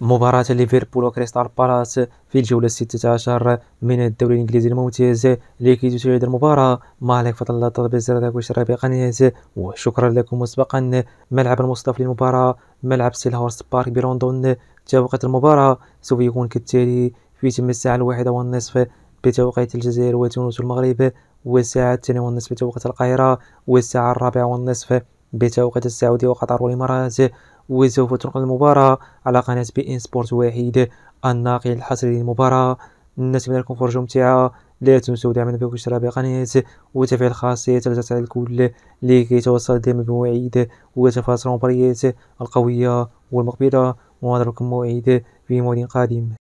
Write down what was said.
مباراة ليفربول وكريستال بالاس في الجولة الستة عشر من الدوري الإنجليزي الممتاز لكي تشاهد المباراة ما عليك فضل الله تضرب الزر ذاك واشتراك بقناة وشكرا لكم مسبقا ملعب المصطفى للمباراة ملعب سيلهورست بارك بلندن توقيت المباراة سوف يكون كالتالي في تم الساعة الواحدة والنصف بتوقيت الجزائر وتونس والمغرب والساعة الثانية والنصف بتوقيت القاهرة والساعة الرابعة والنصف بتوقيت السعودية وقطر والإمارات وسوف تنقل المباراة على قناة بي إن سبورت واحد الناقل الحصري للمباراة نتمنى لكم فرجة ممتعة لا تنسوا دعمنا اشتراك بقناة وتفعيل الخاصية الجرس على الكل لكي توصل دائما بمواعيد وتفاصيل المباريات القوية والمقبلة ونضربكم موعد في موعد قادم